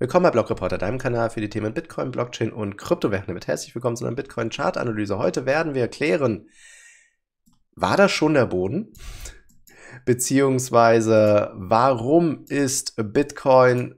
Willkommen bei Blogreporter, deinem Kanal für die Themen Bitcoin, Blockchain und Kryptowährungen. Mit herzlich willkommen zu einer Bitcoin Chart Analyse. Heute werden wir klären, war das schon der Boden? Beziehungsweise, warum ist Bitcoin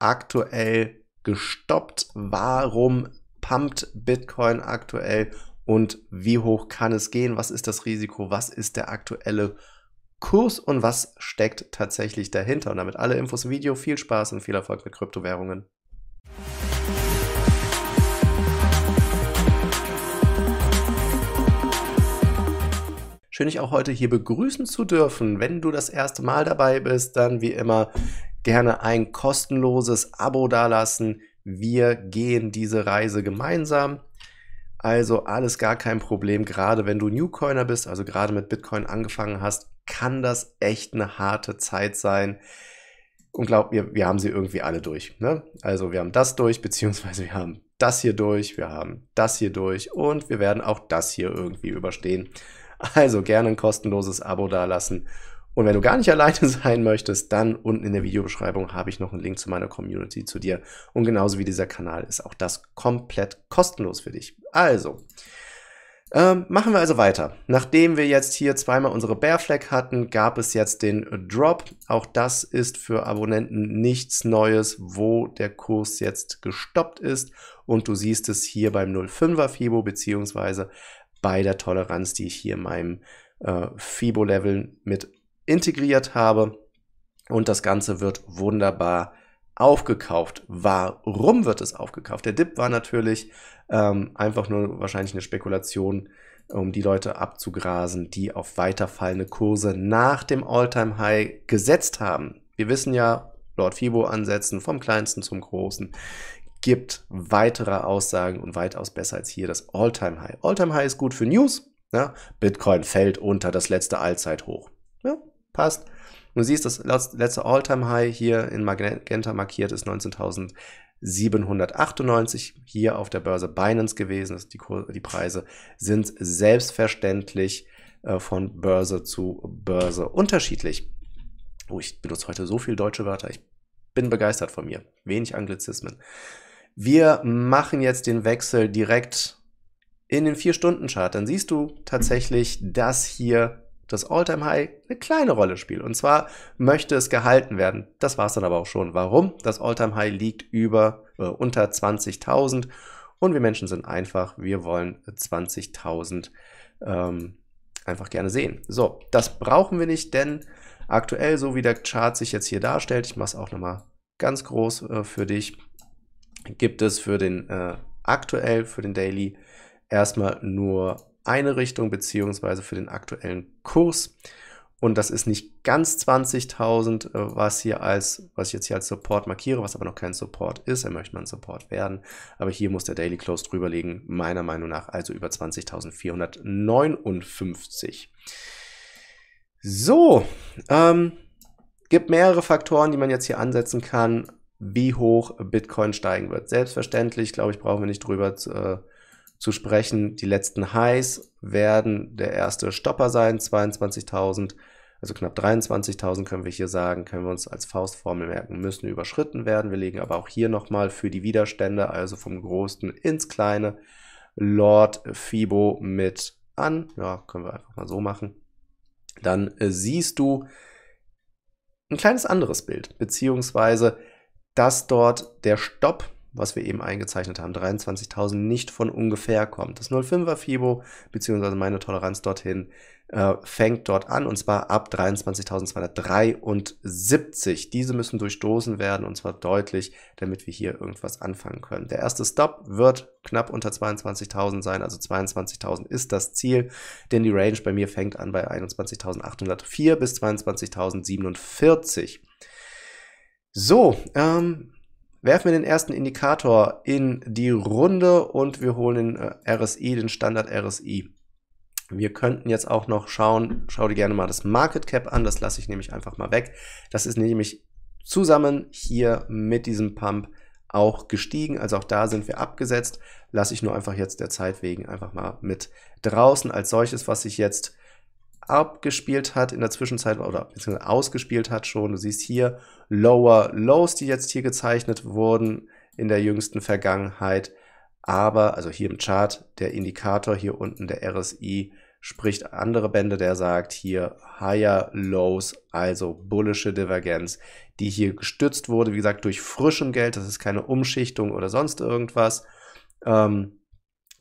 aktuell gestoppt? Warum pumpt Bitcoin aktuell? Und wie hoch kann es gehen? Was ist das Risiko? Was ist der aktuelle Kurs und was steckt tatsächlich dahinter. Und damit alle Infos im Video. Viel Spaß und viel Erfolg mit Kryptowährungen. Schön, dich auch heute hier begrüßen zu dürfen. Wenn du das erste Mal dabei bist, dann wie immer gerne ein kostenloses Abo dalassen. Wir gehen diese Reise gemeinsam. Also alles gar kein Problem, gerade wenn du Newcoiner bist, also gerade mit Bitcoin angefangen hast kann das echt eine harte Zeit sein. Und glaubt mir, wir haben sie irgendwie alle durch. Ne? Also wir haben das durch, beziehungsweise wir haben das hier durch, wir haben das hier durch und wir werden auch das hier irgendwie überstehen. Also gerne ein kostenloses Abo dalassen. Und wenn du gar nicht alleine sein möchtest, dann unten in der Videobeschreibung habe ich noch einen Link zu meiner Community zu dir. Und genauso wie dieser Kanal ist auch das komplett kostenlos für dich. Also, ähm, machen wir also weiter. Nachdem wir jetzt hier zweimal unsere Bear Flag hatten, gab es jetzt den Drop. Auch das ist für Abonnenten nichts Neues, wo der Kurs jetzt gestoppt ist. Und du siehst es hier beim 0,5er Fibo beziehungsweise bei der Toleranz, die ich hier in meinem äh, Fibo-Level mit integriert habe. Und das Ganze wird wunderbar aufgekauft. Warum wird es aufgekauft? Der Dip war natürlich ähm, einfach nur wahrscheinlich eine Spekulation, um die Leute abzugrasen, die auf weiterfallende Kurse nach dem All-Time-High gesetzt haben. Wir wissen ja, Lord Fibo ansetzen vom kleinsten zum großen gibt weitere Aussagen und weitaus besser als hier das All-Time-High. All-Time-High ist gut für News. Ja? Ne? Bitcoin fällt unter das letzte Allzeithoch. Ja, passt. Und du siehst, das letzte All-Time-High hier in Magenta markiert ist 19.798 hier auf der Börse Binance gewesen. Die, die Preise sind selbstverständlich äh, von Börse zu Börse unterschiedlich. Oh, ich benutze heute so viel deutsche Wörter. Ich bin begeistert von mir. Wenig Anglizismen. Wir machen jetzt den Wechsel direkt in den 4-Stunden-Chart. Dann siehst du tatsächlich, dass hier das All-Time-High eine kleine Rolle spielt. Und zwar möchte es gehalten werden. Das war es dann aber auch schon. Warum? Das All-Time-High liegt über äh, unter 20.000 und wir Menschen sind einfach. Wir wollen 20.000 ähm, einfach gerne sehen. So, das brauchen wir nicht, denn aktuell, so wie der Chart sich jetzt hier darstellt, ich mache es auch nochmal ganz groß äh, für dich, gibt es für den äh, aktuell, für den Daily erstmal nur eine Richtung beziehungsweise für den aktuellen Kurs. Und das ist nicht ganz 20.000, äh, was hier als, was ich jetzt hier als Support markiere, was aber noch kein Support ist. Er möchte mal ein Support werden. Aber hier muss der Daily Close drüber liegen, meiner Meinung nach, also über 20.459. So, ähm, gibt mehrere Faktoren, die man jetzt hier ansetzen kann, wie hoch Bitcoin steigen wird. Selbstverständlich, glaube ich, brauchen wir nicht drüber zu, äh, zu sprechen. Die letzten Highs werden der erste Stopper sein, 22.000. Also knapp 23.000 können wir hier sagen, können wir uns als Faustformel merken, müssen überschritten werden. Wir legen aber auch hier nochmal für die Widerstände, also vom Großen ins Kleine, Lord Fibo mit an. Ja, können wir einfach mal so machen. Dann äh, siehst du ein kleines anderes Bild, beziehungsweise dass dort der Stopp was wir eben eingezeichnet haben, 23.000, nicht von ungefähr kommt. Das 0,5er FIBO, beziehungsweise meine Toleranz dorthin, äh, fängt dort an und zwar ab 23.273. Diese müssen durchstoßen werden und zwar deutlich, damit wir hier irgendwas anfangen können. Der erste Stop wird knapp unter 22.000 sein, also 22.000 ist das Ziel, denn die Range bei mir fängt an bei 21.804 bis 22.047. So, ähm, werfen wir den ersten Indikator in die Runde und wir holen den äh, RSI, den Standard RSI. Wir könnten jetzt auch noch schauen, schau dir gerne mal das Market Cap an, das lasse ich nämlich einfach mal weg. Das ist nämlich zusammen hier mit diesem Pump auch gestiegen, also auch da sind wir abgesetzt. Lasse ich nur einfach jetzt der Zeit wegen einfach mal mit draußen als solches, was sich jetzt abgespielt hat in der Zwischenzeit oder beziehungsweise ausgespielt hat schon. Du siehst hier Lower Lows, die jetzt hier gezeichnet wurden in der jüngsten Vergangenheit. Aber, also hier im Chart, der Indikator hier unten, der RSI, spricht andere Bände, der sagt hier Higher Lows, also bullische Divergenz, die hier gestützt wurde, wie gesagt, durch frischem Geld, das ist keine Umschichtung oder sonst irgendwas. Ähm,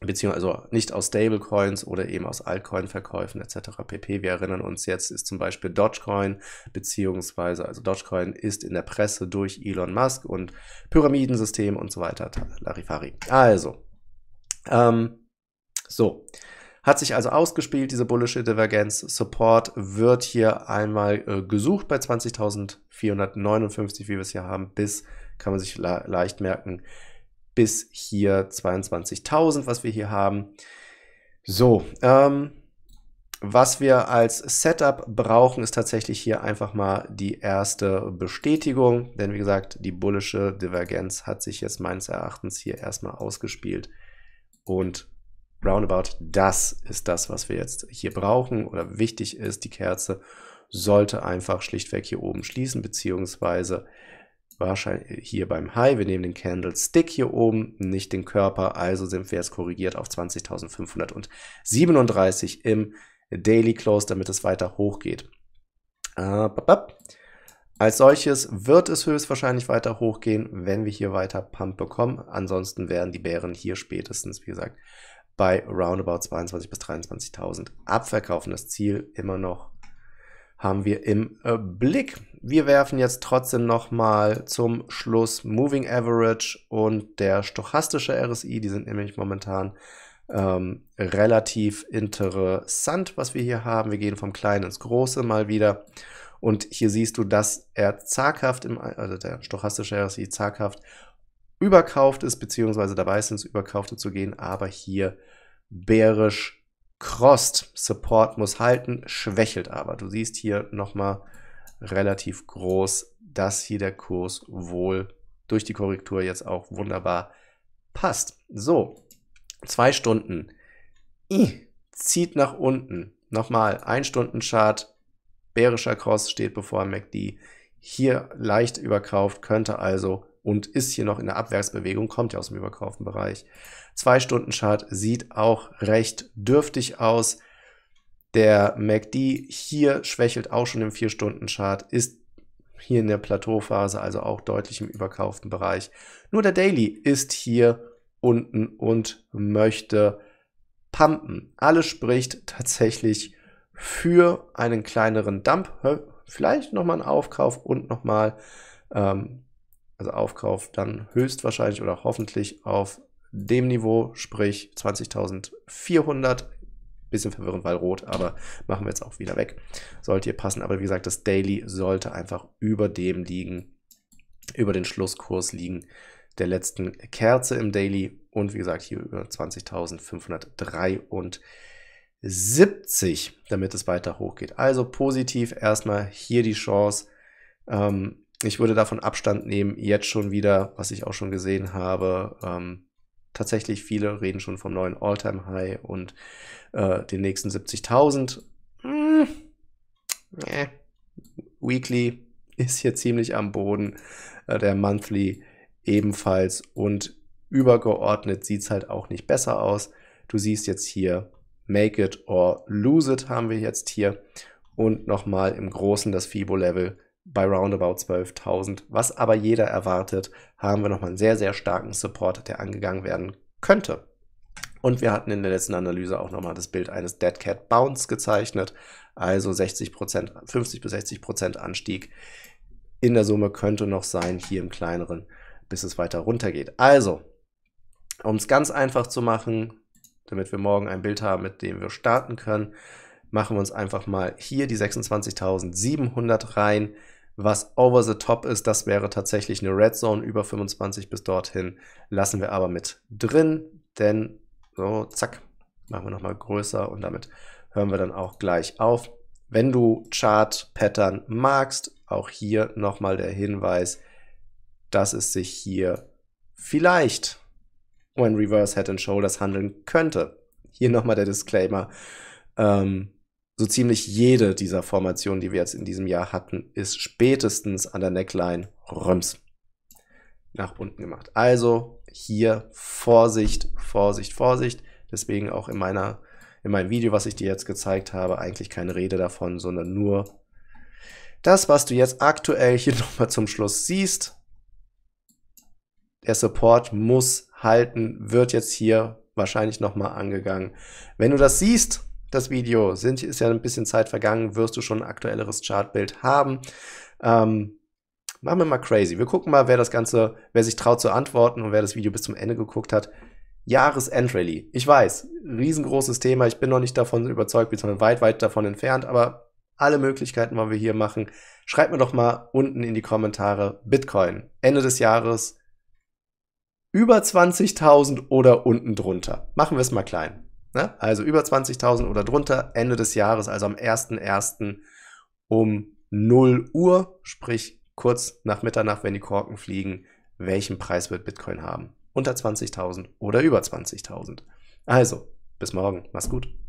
beziehungsweise also nicht aus Stablecoins oder eben aus Altcoin-Verkäufen etc. pp. Wir erinnern uns jetzt ist zum Beispiel Dogecoin, beziehungsweise also Dogecoin ist in der Presse durch Elon Musk und Pyramidensystem und so weiter, Larifari. Also, ähm, so. Hat sich also ausgespielt, diese bullische Divergenz. Support wird hier einmal äh, gesucht bei 20.459, wie wir es hier haben, bis, kann man sich le leicht merken, bis hier 22.000, was wir hier haben. So, ähm, was wir als Setup brauchen, ist tatsächlich hier einfach mal die erste Bestätigung. Denn wie gesagt, die bullische Divergenz hat sich jetzt meines Erachtens hier erstmal ausgespielt. Und roundabout das ist das, was wir jetzt hier brauchen oder wichtig ist. Die Kerze sollte einfach schlichtweg hier oben schließen, beziehungsweise wahrscheinlich hier beim High. Wir nehmen den Candlestick hier oben, nicht den Körper. Also sind wir jetzt korrigiert auf 20.537 im Daily Close, damit es weiter hochgeht. Ah, Als solches wird es höchstwahrscheinlich weiter hochgehen, wenn wir hier weiter Pump bekommen. Ansonsten werden die Bären hier spätestens, wie gesagt, bei roundabout 22.000 bis 23.000 abverkaufen. Das Ziel immer noch haben wir im äh, Blick. Wir werfen jetzt trotzdem nochmal zum Schluss Moving Average und der stochastische RSI. Die sind nämlich momentan ähm, relativ interessant, was wir hier haben. Wir gehen vom Kleinen ins Große mal wieder. Und hier siehst du, dass er zaghaft, im, also der stochastische RSI zaghaft überkauft ist, beziehungsweise dabei ist, ins Überkaufte zu gehen, aber hier bärisch Crossed Support muss halten, schwächelt aber. Du siehst hier nochmal relativ groß, dass hier der Kurs wohl durch die Korrektur jetzt auch wunderbar passt. So, zwei Stunden. I, zieht nach unten. Nochmal, ein Stunden Chart, bärischer Cross steht bevor MACD. Hier leicht überkauft, könnte also und ist hier noch in der Abwärtsbewegung, kommt ja aus dem überkauften Bereich. Zwei Stunden Chart sieht auch recht dürftig aus. Der MACD hier schwächelt auch schon im 4-Stunden-Chart, ist hier in der Plateauphase, also auch deutlich im überkauften Bereich. Nur der Daily ist hier unten und möchte pumpen. Alles spricht tatsächlich für einen kleineren Dump, vielleicht nochmal einen Aufkauf und nochmal ähm, also Aufkauf dann höchstwahrscheinlich oder hoffentlich auf dem Niveau, sprich 20.400. Bisschen verwirrend, weil rot, aber machen wir jetzt auch wieder weg. Sollte hier passen, aber wie gesagt, das Daily sollte einfach über dem liegen, über den Schlusskurs liegen der letzten Kerze im Daily und wie gesagt hier über 20.573, damit es weiter hochgeht. Also positiv erstmal hier die Chance, ähm, ich würde davon Abstand nehmen, jetzt schon wieder, was ich auch schon gesehen habe. Ähm, tatsächlich viele reden schon vom neuen All-Time-High und äh, den nächsten 70.000. Hm. Äh. Weekly ist hier ziemlich am Boden, äh, der Monthly ebenfalls und übergeordnet sieht es halt auch nicht besser aus. Du siehst jetzt hier Make it or Lose it haben wir jetzt hier und nochmal im Großen das FIBO-Level bei roundabout 12.000, was aber jeder erwartet, haben wir nochmal einen sehr, sehr starken Support, der angegangen werden könnte. Und wir hatten in der letzten Analyse auch nochmal das Bild eines Dead Cat Bounce gezeichnet, also 60%, 50 bis 60% Anstieg. In der Summe könnte noch sein, hier im kleineren, bis es weiter runtergeht. Also, um es ganz einfach zu machen, damit wir morgen ein Bild haben, mit dem wir starten können, machen wir uns einfach mal hier die 26.700 rein. Was over the top ist, das wäre tatsächlich eine Red Zone über 25 bis dorthin. Lassen wir aber mit drin, denn so, zack, machen wir nochmal größer und damit hören wir dann auch gleich auf. Wenn du Chart-Pattern magst, auch hier nochmal der Hinweis, dass es sich hier vielleicht um ein Reverse Head and Shoulders handeln könnte. Hier nochmal der Disclaimer. Ähm, so ziemlich jede dieser Formationen, die wir jetzt in diesem Jahr hatten, ist spätestens an der Neckline Röms nach unten gemacht. Also hier Vorsicht, Vorsicht, Vorsicht. Deswegen auch in meiner in meinem Video, was ich dir jetzt gezeigt habe, eigentlich keine Rede davon, sondern nur das, was du jetzt aktuell hier nochmal zum Schluss siehst. Der Support muss halten, wird jetzt hier wahrscheinlich nochmal angegangen. Wenn du das siehst, das Video. Sind, ist ja ein bisschen Zeit vergangen, wirst du schon ein aktuelleres Chartbild haben. Ähm, machen wir mal crazy. Wir gucken mal, wer das Ganze, wer sich traut zu antworten und wer das Video bis zum Ende geguckt hat. Jahresendrally. Ich weiß, riesengroßes Thema. Ich bin noch nicht davon überzeugt, wir sind weit, weit davon entfernt, aber alle Möglichkeiten wollen wir hier machen. Schreibt mir doch mal unten in die Kommentare Bitcoin. Ende des Jahres über 20.000 oder unten drunter. Machen wir es mal klein. Ne? Also über 20.000 oder drunter, Ende des Jahres, also am 1.1. um 0 Uhr, sprich kurz nach Mitternacht, wenn die Korken fliegen, welchen Preis wird Bitcoin haben? Unter 20.000 oder über 20.000? Also, bis morgen. Mach's gut.